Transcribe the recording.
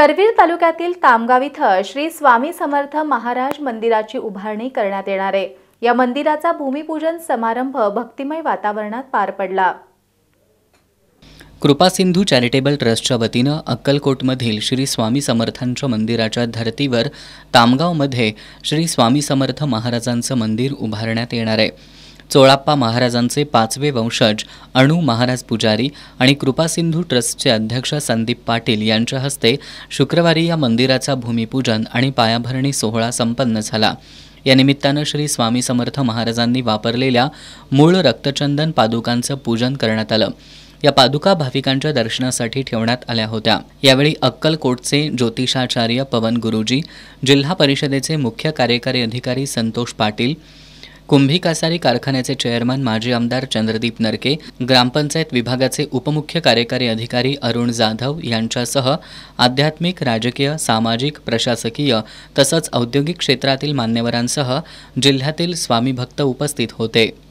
करवीर तालुक्यातील तामगाव इथं श्री स्वामी समर्थ महाराज मंदिराची उभारणी करण्यात येणार आहे या मंदिराचा भूमिपूजन समारंभ भक्तिमय वातावरणात पार पडला कृपासिंधू चॅरिटेबल ट्रस्टच्या वतीनं अक्कलकोटमधील श्री स्वामी समर्थांच्या मंदिराच्या धर्तीवर तामगावमध्ये श्री स्वामी समर्थ महाराजांचं मंदिर उभारण्यात येणार आहे चोळाप्पा महाराजांचे पाचवे वंशज अणु महाराज पुजारी आणि कृपासिंधू ट्रस्टचे अध्यक्ष संदीप पाटील यांच्या हस्ते शुक्रवारी या मंदिराचा भूमिपूजन आणि पायाभरणी सोहळा संपन्न झाला या निमित्तानं श्री स्वामी समर्थ महाराजांनी वापरलेल्या मूळ रक्तचंदन पादुकांचं पूजन करण्यात आलं या पादुका भाविकांच्या दर्शनासाठी ठेवण्यात आल्या होत्या यावेळी अक्कलकोटचे ज्योतिषाचार्य पवन गुरुजी जिल्हा परिषदेचे मुख्य कार्यकारी अधिकारी संतोष पाटील कुंभी कासारी कारखान्याचे चेअरमन माजी आमदार चंद्रदीप नरके ग्रामपंचायत विभागाचे उपमुख्य कार्यकारी अधिकारी अरुण जाधव यांच्यासह आध्यात्मिक राजकीय सामाजिक प्रशासकीय तसंच औद्योगिक क्षेत्रातील मान्यवरांसह जिल्ह्यातील स्वामी भक्त उपस्थित होते